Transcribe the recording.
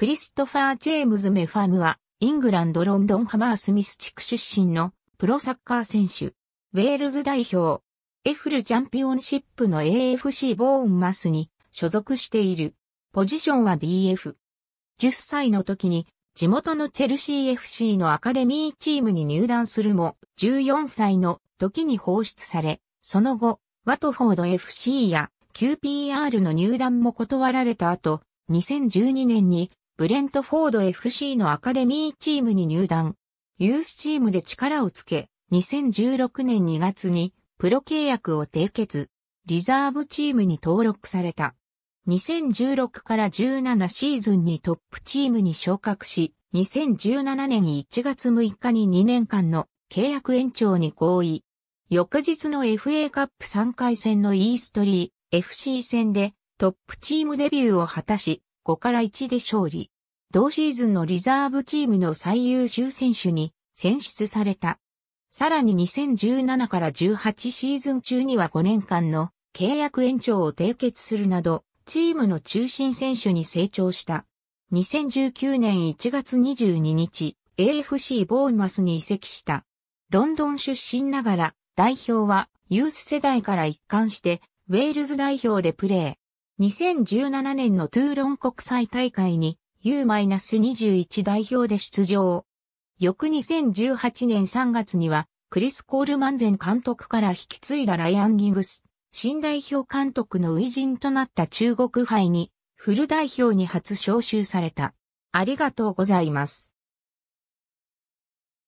クリストファー・ジェームズ・メファムは、イングランド・ロンドン・ハマースミス地区出身のプロサッカー選手、ウェールズ代表、エフルチャンピオンシップの AFC ボーンマスに所属している。ポジションは DF。10歳の時に地元のチェルシー FC のアカデミーチームに入団するも、14歳の時に放出され、その後、ワトフォード FC や QPR の入団も断られた後、2012年にブレントフォード FC のアカデミーチームに入団。ユースチームで力をつけ、2016年2月にプロ契約を締結、リザーブチームに登録された。2016から17シーズンにトップチームに昇格し、2017年1月6日に2年間の契約延長に合意。翌日の FA カップ3回戦のイーストリー FC 戦でトップチームデビューを果たし、5から1で勝利。同シーズンのリザーブチームの最優秀選手に選出された。さらに2017から18シーズン中には5年間の契約延長を締結するなど、チームの中心選手に成長した。2019年1月22日、AFC ボーンマスに移籍した。ロンドン出身ながら、代表はユース世代から一貫して、ウェールズ代表でプレー。2017年のトゥーロン国際大会に U-21 代表で出場。翌2018年3月には、クリス・コールマンゼン監督から引き継いだライアン・ギグス、新代表監督の偉人となった中国杯に、フル代表に初招集された。ありがとうございます。